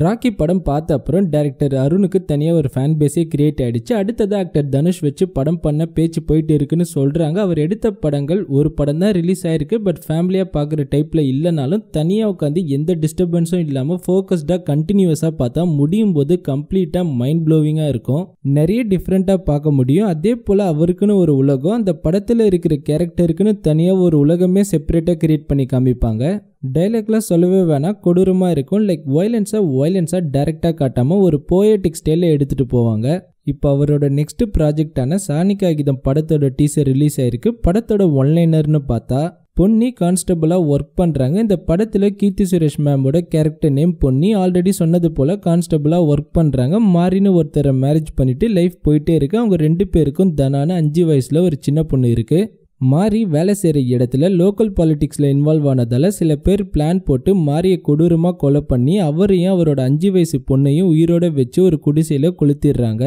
ராக்கி படம் பார்த்த அப்புறம் டேரக்டர் அருணுக்கு தனியாக ஒரு ஃபேன் பேஸே கிரியேட் ஆகிடுச்சு அடுத்தது ஆக்டர் தனுஷ் வச்சு படம் பண்ண பேச்சு போயிட்டு இருக்குன்னு சொல்கிறாங்க அவர் எடுத்த படங்கள் ஒரு படம் தான் ரிலீஸ் ஆயிருக்கு பட் ஃபேமிலியாக பார்க்குற டைப்பில் இல்லைனாலும் தனியாக உட்காந்து எந்த டிஸ்டர்பன்ஸும் இல்லாமல் ஃபோக்கஸ்டாக கண்டினியூஸாக பார்த்தா முடியும் போது கம்ப்ளீட்டாக மைண்ட் ப்ளோவிங்காக இருக்கும் நிறைய டிஃப்ரெண்ட்டாக பார்க்க முடியும் அதே போல் அவருக்குன்னு ஒரு உலகம் அந்த படத்தில் இருக்கிற கேரக்டருக்குன்னு தனியாக ஒரு உலகமே செப்பரேட்டாக கிரியேட் பண்ணி காமிப்பாங்க டைலாக்லாம் சொல்லவே வேணா கொடூரமாக இருக்கும் லைக் வயலன்ஸை வயலன்ஸாக டைரக்டா காட்டாமல் ஒரு போயட்டிக் ஸ்டைல எடுத்துகிட்டு போவாங்க இப்போ அவரோட நெக்ஸ்ட் ப்ராஜெக்டான சாணிகாகிதம் படத்தோட டீசர் ரிலீஸ் ஆயிருக்கு படத்தோட ஒன்லைனர்னு பார்த்தா பொன்னி கான்ஸ்டபுளாக ஒர்க் பண்ணுறாங்க இந்த படத்தில் கீர்த்தி சுரேஷ் மேமோட கேரக்டர் நேம் பொன்னி ஆல்ரெடி சொன்னது போல் கான்ஸ்டபுளாக ஒர்க் பண்ணுறாங்க மாறின்னு ஒருத்தரை மேரேஜ் பண்ணிவிட்டு லைஃப் போயிட்டே இருக்கு அவங்க ரெண்டு பேருக்கும் தனான அஞ்சு வயசில் ஒரு சின்ன பொண்ணு இருக்குது மாறி வேலை செய்கிற இடத்துல லோக்கல் பாலிடிக்ஸில் இன்வால்வ் ஆனதால் சில பேர் பிளான் போட்டு மாரியை கொடூரமாக கொலை பண்ணி அவரையும் அவரோட அஞ்சு வயசு பொண்ணையும் உயிரோட வச்சு ஒரு குடிசையில் கொளுத்திடுறாங்க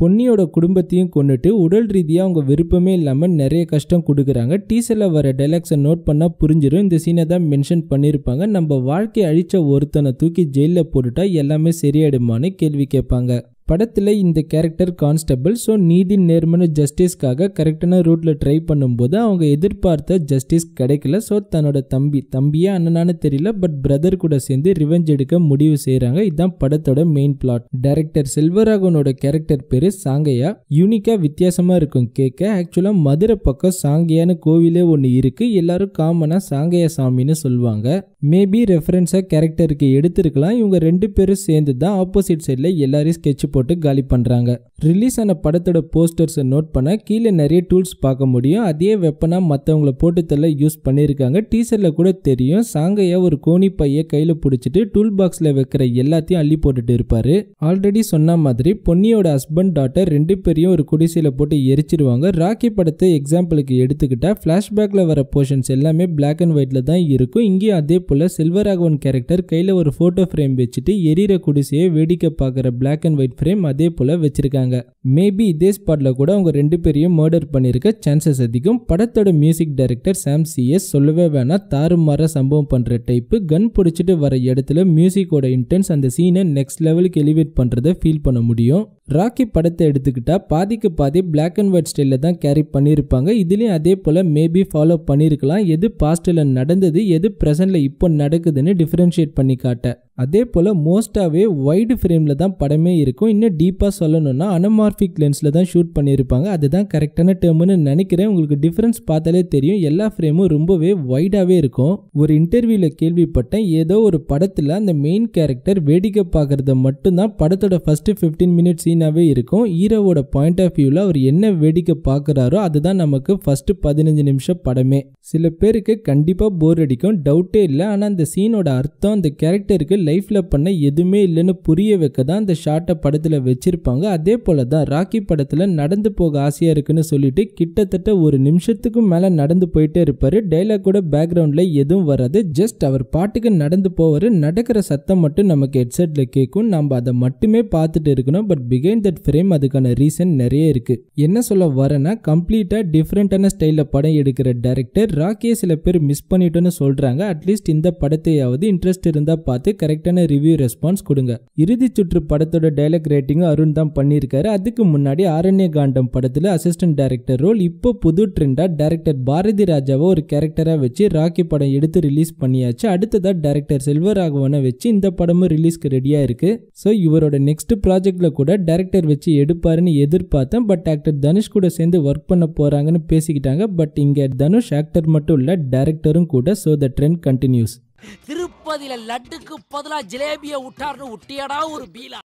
பொன்னியோட குடும்பத்தையும் கொண்டுட்டு உடல் ரீதியாக அவங்க விருப்பமே இல்லாமல் நிறைய கஷ்டம் கொடுக்குறாங்க டீசரில் வர டைலாக்ஸை நோட் பண்ணால் புரிஞ்சிடும் இந்த சீனை தான் மென்ஷன் பண்ணியிருப்பாங்க நம்ம வாழ்க்கை அழித்த ஒருத்தனை தூக்கி ஜெயிலில் போட்டுட்டா எல்லாமே சரியாயிடுமான்னு கேள்வி கேட்பாங்க படத்தில் இந்த கேரக்டர் கான்ஸ்டபிள் ஸோ நீதி நேர்மனு ஜஸ்டிஸ்க்காக கரெக்டான ரூட்டில் ட்ரை பண்ணும்போது அவங்க எதிர்பார்த்த ஜஸ்டிஸ் கிடைக்கல ஸோ தன்னோட தம்பி தம்பியே அண்ணனானு தெரியல பட் பிரதர் கூட சேர்ந்து ரிவெஞ்ச் எடுக்க முடிவு செய்கிறாங்க இதுதான் படத்தோட மெயின் பிளாட் டைரக்டர் செல்வராகவனோட கேரக்டர் பேர் சாங்கையா யூனிக்காக வித்தியாசமாக இருக்கும் கேட்க ஆக்சுவலாக மதுரை பக்கம் சாங்கையான்னு கோவிலே ஒன்று இருக்குது எல்லாரும் காமனாக சாங்கையா சாமின்னு சொல்லுவாங்க மேபி ரெஃபரன்ஸை கேரக்டருக்கு எடுத்திருக்கலாம் இவங்க ரெண்டு பேரும் சேர்ந்து தான் ஆப்போசிட் சைடில் எல்லாரையும் ஸ்கெட்ச் போட்டு காலி பண்ணுறாங்க ரிலீஸ் ஆன படத்தோட போஸ்டர்ஸை நோட் பண்ண கீழே நிறைய டூல்ஸ் பார்க்க முடியும் அதே வெப்பனாக மற்றவங்கள போட்டுத்தல யூஸ் பண்ணியிருக்காங்க டீசரில் கூட தெரியும் சாங்கையா ஒரு கோணி பையை கையில் பிடிச்சிட்டு டூல் பாக்ஸில் வைக்கிற எல்லாத்தையும் அள்ளி போட்டுட்டு இருப்பார் ஆல்ரெடி சொன்ன மாதிரி பொன்னியோட ஹஸ்பண்ட் டாட்டர் ரெண்டு பேரையும் ஒரு குடிசையில் போட்டு எரிச்சிருவாங்க ராக்கி படத்தை எக்ஸாம்பிளுக்கு எடுத்துக்கிட்டால் ஃப்ளாஷ்பேக்கில் வர போர்ஷன்ஸ் எல்லாமே பிளாக் அண்ட் ஒயிட்டில் தான் இருக்கும் இங்கேயும் அதே போல் ராகவன் கேரக்டர் கையில் ஒரு ஃபோட்டோ ஃப்ரேம் வச்சுட்டு எரியிற குடிசையை வேடிக்கை பார்க்குற பிளாக் அண்ட் ஒயிட் ஃப்ரேம் அதே போல் வச்சுருக்காங்க மேபி இதே ஸ்பாட்டில் கூட அவங்க ரெண்டு பேரையும் மர்டர் பண்ணியிருக்க சான்சஸ் அதிகம் படத்தோட மியூசிக் டைரக்டர் சாம் சிஎஸ் சொல்லவே வேணாம் தாறுமாற சம்பவம் பண்ணுற டைப்பு கன் பிடிச்சிட்டு வர இடத்துல மியூசிக்கோட இன்டென்ஸ் அந்த சீனை நெக்ஸ்ட் லெவலுக்கு எலிவேட் பண்ணுறதை ஃபீல் பண்ண முடியும் ராக்கி படத்தை எடுத்துக்கிட்டா பாதிக்கு பாதி பிளாக் அண்ட் ஒயிட் ஸ்டைலில் தான் கேரி பண்ணியிருப்பாங்க இதுலேயும் அதே போல் மேபி ஃபாலோ பண்ணியிருக்கலாம் எது பாஸ்டில் நடந்தது எது ப்ரெசென்ட்டில் இப்போ இப்போ நடக்குதுன்னு டிஃப்ரென்ஷியேட் பண்ணி காட்ட அதே போல் மோஸ்ட்டாகவே ஒய்டு ஃப்ரேமில் தான் படமே இருக்கும் இன்னும் டீப்பாக சொல்லணும்னா அனமார்ஃபிக் லென்ஸில் தான் ஷூட் பண்ணியிருப்பாங்க அதுதான் கரெக்டான டேர்ம்னு நினைக்கிறேன் உங்களுக்கு டிஃப்ரென்ஸ் பார்த்தாலே தெரியும் எல்லா ஃப்ரேமும் ரொம்பவே வைடாகவே இருக்கும் ஒரு இன்டர்வியூவில் கேள்விப்பட்டேன் ஏதோ ஒரு படத்தில் அந்த மெயின் கேரக்டர் வேடிக்கை பார்க்குறத மட்டும்தான் படத்தோட ஃபஸ்ட்டு ஃபிஃப்டீன் மினிட்ஸ் சீனாகவே இருக்கும் ஹீரோவோட பாயிண்ட் ஆஃப் வியூவில் அவர் என்ன வேடிக்கை பார்க்குறாரோ அதுதான் நமக்கு ஃபஸ்ட்டு பதினஞ்சு நிமிஷம் படமே சில பேருக்கு கண்டிப்பாக போர் அடிக்கும் டவுட்டே இல்லை ஆனால் அந்த சீனோட அர்த்தம் அந்த கேரக்டருக்கு லைஃப்பில் பண்ண எதுவுமே இல்லைன்னு புரிய வைக்க தான் இந்த ஷார்ட்டை படத்தில் வச்சுருப்பாங்க அதே போல் தான் ராக்கி படத்தில் நடந்து போக ஆசையாக இருக்குன்னு சொல்லிட்டு கிட்டத்தட்ட ஒரு நிமிஷத்துக்கும் மேலே நடந்து போயிட்டே இருப்பார் டைலாக் கூட பேக்ரவுண்டில் எதுவும் வராது ஜஸ்ட் அவர் பாட்டுக்கு நடந்து போவார் நடக்கிற சத்தம் மட்டும் நமக்கு ஹெட்செட்டில் கேட்கும் நம்ம அதை மட்டுமே பார்த்துட்டு இருக்கணும் பட் பிகைண்ட் தட் ஃப்ரேம் அதுக்கான ரீசன் நிறைய இருக்குது என்ன சொல்ல வரேன்னா கம்ப்ளீட்டாக டிஃப்ரெண்ட்டான ஸ்டைலில் படம் எடுக்கிற டேரக்டர் ராக்கியை சில பேர் மிஸ் பண்ணிட்டோன்னு சொல்கிறாங்க அட்லீஸ்ட் இந்த படத்தையாவது இன்ட்ரெஸ்ட் இருந்தால் பார்த்து கரெக்ட் கரெக்டான ரிவ்யூ ரெஸ்பான்ஸ் கொடுங்க இறுதி சுற்று படத்தோட டைலாக் ரேட்டிங்கும் அருண் தான் பண்ணியிருக்காரு அதுக்கு முன்னாடி ஆரண்ய காண்டம் படத்தில் அசிஸ்டன்ட் டேரக்டர் ரோல் இப்போ புது ட்ரெண்டாக டேரக்டர் பாரதி ராஜாவை ஒரு கேரக்டராக வச்சு ராக்கி படம் எடுத்து ரிலீஸ் பண்ணியாச்சு அடுத்ததாக டேரக்டர் செல்வராகவனை வச்சு இந்த படமும் ரிலீஸ்க்கு ரெடியாக இருக்கு ஸோ இவரோட நெக்ஸ்ட் ப்ராஜெக்டில் கூட டேரக்டர் வச்சு எடுப்பாருன்னு எதிர்பார்த்தேன் பட் ஆக்டர் தனுஷ் கூட சேர்ந்து ஒர்க் பண்ண போகிறாங்கன்னு பேசிக்கிட்டாங்க பட் இங்கே தனுஷ் ஆக்டர் மட்டும் இல்லை டேரக்டரும் கூட ஸோ த ட்ரெண்ட் கண்டினியூஸ் திருப்பதியில லட்டுக்கு பதிலா ஜிலேபிய விட்டார்னு விட்டியடா ஒரு பீலா